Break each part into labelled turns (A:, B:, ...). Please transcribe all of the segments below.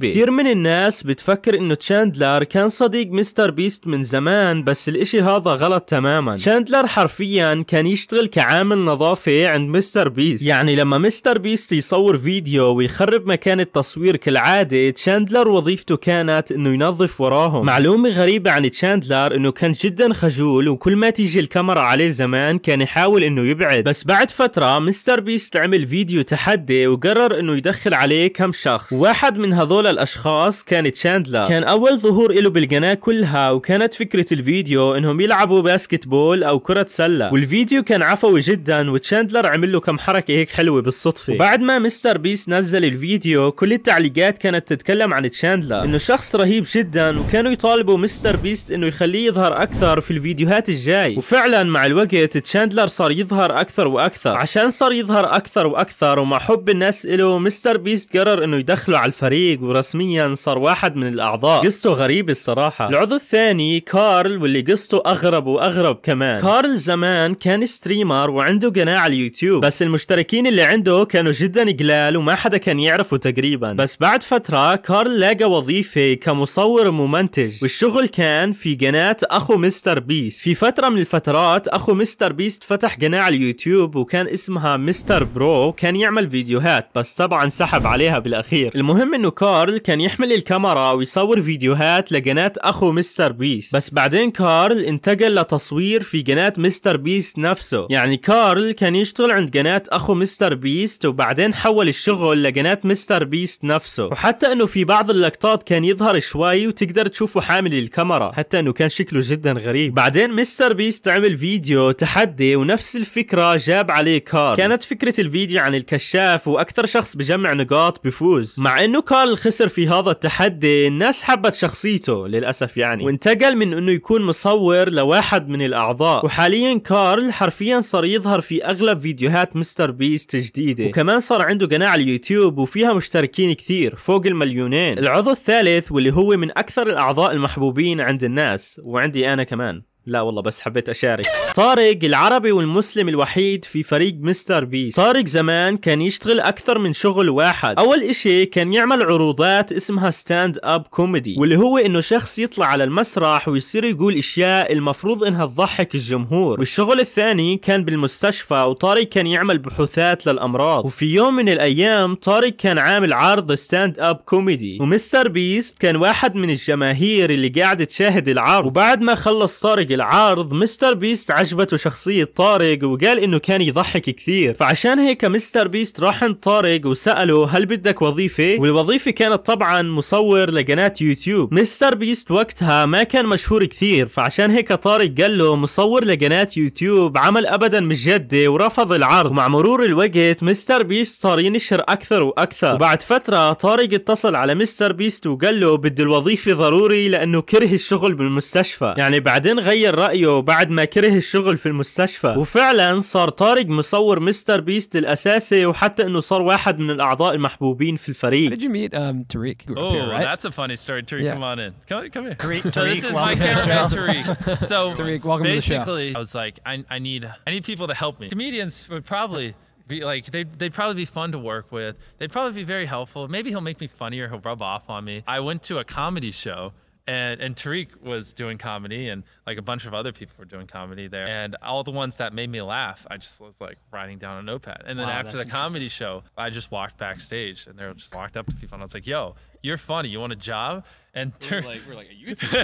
A: بي. كثير من الناس بتفكر انه تشاندلر كان صديق مستر بيست من زمان بس الاشي هذا غلط تماما تشاندلر حرفيا كان يشتغل كعامل نظافة عند مستر بيست يعني لما مستر بيست يصور فيديو ويخرب مكان التصوير كالعادة تشاندلر وظيفته كانت انه ينظف وراهم معلومة غريبة عن تشاندلر انه كان جدا خجول وكل ما تيجي الكاميرا عليه زمان كان يحاول انه يبعد بس بعد فترة مستر بيست عمل فيديو تحدي وقرر انه يدخل عليه كم شخص واحد من هذول هدول الاشخاص كانت شاندلر كان اول ظهور له بالقناه كلها وكانت فكره الفيديو انهم يلعبوا باسكتبول او كره سله والفيديو كان عفوي جدا وتشاندلر عمل له كم حركه هيك حلوه بالصدفه وبعد ما مستر بيس نزل الفيديو كل التعليقات كانت تتكلم عن تشاندلر انه شخص رهيب جدا وكانوا يطالبوا مستر بيست انه يخليه يظهر اكثر في الفيديوهات الجاي وفعلا مع الوقت تشاندلر صار يظهر اكثر واكثر عشان صار يظهر اكثر واكثر ومع حب الناس له مستر بيست قرر انه يدخله على الفريق رسميا صار واحد من الاعضاء قصته غريبة الصراحة العضو الثاني كارل واللي قصته اغرب واغرب كمان كارل زمان كان ستريمر وعنده قناة على اليوتيوب بس المشتركين اللي عنده كانوا جدا قلال وما حدا كان يعرفه تقريبا بس بعد فترة كارل لاقى وظيفة كمصور ممنتج والشغل كان في قناة اخو مستر بيست في فترة من الفترات اخو مستر بيست فتح قناة على اليوتيوب وكان اسمها مستر برو كان يعمل فيديوهات بس طبعا سحب عليها بالاخير المهم انه كارل كارل كان يحمل الكاميرا ويصور فيديوهات لقناة أخو مستر بيس بس بعدين كارل انتقل لتصوير في قناة مستر بيس نفسه يعني كارل كان يشتغل عند قناة أخو مستر بيست وبعدين حول الشغل لقناة مستر بيست نفسه وحتى أنه في بعض اللقطات كان يظهر شوي وتقدر تشوفه حامل الكاميرا حتى أنه كان شكله جدا غريب بعدين مستر بيست عمل فيديو تحدي ونفس الفكرة جاب عليه كارل كانت فكرة الفيديو عن الكشاف وأكثر شخص بجمع نقاط بفوز مع أنه كارل خسر خسر في هذا التحدي الناس حبت شخصيته للأسف يعني وانتقل من أنه يكون مصور لواحد من الأعضاء وحاليا كارل حرفيا صار يظهر في أغلب فيديوهات مستر بيست جديدة وكمان صار عنده قناة على اليوتيوب وفيها مشتركين كثير فوق المليونين العضو الثالث واللي هو من أكثر الأعضاء المحبوبين عند الناس وعندي أنا كمان لا والله بس حبيت اشارك طارق العربي والمسلم الوحيد في فريق مستر بيست طارق زمان كان يشتغل اكثر من شغل واحد اول اشي كان يعمل عروضات اسمها ستاند اب كوميدي واللي هو انه شخص يطلع على المسرح ويصير يقول اشياء المفروض انها تضحك الجمهور والشغل الثاني كان بالمستشفى وطارق كان يعمل بحوثات للامراض وفي يوم من الايام طارق كان عامل عرض ستاند اب كوميدي ومستر بيست كان واحد من الجماهير اللي قاعد تشاهد العرض وبعد ما خلص طارق العارض مستر بيست عجبته شخصية طارق وقال انه كان يضحك كثير فعشان هيك مستر بيست راح عند طارق وسأله هل بدك وظيفة والوظيفة كانت طبعا مصور لقناة يوتيوب مستر بيست وقتها ما كان مشهور كثير فعشان هيك طارق قال له مصور لقناة يوتيوب عمل ابدا مش جدة ورفض العرض مع مرور الوقت مستر بيست صار ينشر اكثر واكثر وبعد فترة طارق اتصل على مستر بيست وقال له بدي الوظيفة ضروري لانه كره الشغل بالمستشفى يعني بعدين غير غير رأيه بعد ما كره الشغل في المستشفى وفعلا صار طارق مصور مستر بيست الأساسي وحتى أنه صار واحد من الأعضاء المحبوبين في الفريق Did you meet um, Tariq? Oh, here, right? that's
B: a funny story. Tariq, yeah. come on in. Come, come here. Tariq, so this is my cameraman, Tariq. So Tariq, welcome basically, to the show. I was like, I, I need, I need people to help me. Comedians would probably be like they'd, they'd probably be fun to work with. They'd probably be very helpful. Maybe he'll make me funnier. He'll rub off on me. I went to a comedy show and and Tariq was doing comedy, and like a bunch of other people were doing comedy there. And all the ones that made me laugh, I just was like writing down a notepad. And then wow, after the comedy show, I just walked backstage, and they were just walked up to people, and I was like, "Yo, you're funny. You want a job?" And Tur- we're like, we're like a YouTuber.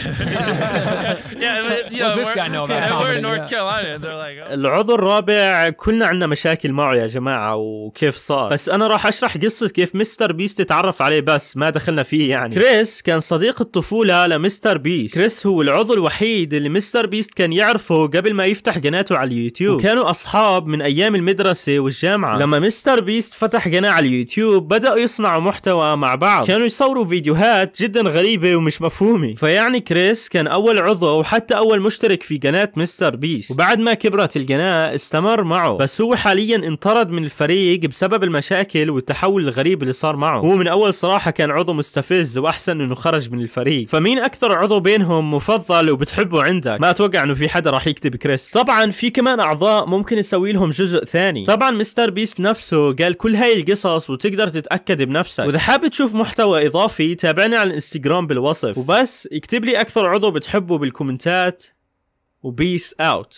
B: yeah, but, you know, this guy know about comedy? We're in North Carolina, and they're
A: like. Oh. العضو الرابع كلنا عندنا مشاكل معه يا جماعة وكيف صار بس أنا راح أشرح قصة كيف مستر بيست تعرف عليه بس ما دخلنا فيه يعني كريس كان صديق الطفولة على مستر بيست كريس هو العضو الوحيد اللي مستر بيست كان يعرفه قبل ما يفتح قناته على اليوتيوب وكانوا أصحاب من أيام المدرسة والجامعة لما مستر بيست فتح قناة على اليوتيوب بدأوا يصنعوا محتوى مع بعض كانوا يصوروا فيديوهات جدا غريبة ومش مفهومة فيعني كريس كان أول عضو وحتى أول مشترك في قناة مستر بيست وبعد ما كبرت القناة استمر معه بس هو حاليا انطرد من الفريق بسبب المشاكل والتحول الغريب اللي صار معه هو من أول صراحة كان عضو مستفز وأحسن إنه خرج من الفريق فمين اكثر عضو بينهم مفضل وبتحبه عندك ما اتوقع انه في حدا راح يكتب كريس طبعا في كمان اعضاء ممكن يسوي لهم جزء ثاني طبعا مستر بيست نفسه قال كل هاي القصص وتقدر تتاكد بنفسك واذا حابب تشوف محتوى اضافي تابعني على الانستغرام بالوصف وبس اكتب لي اكثر عضو بتحبه بالكومنتات وبيس اوت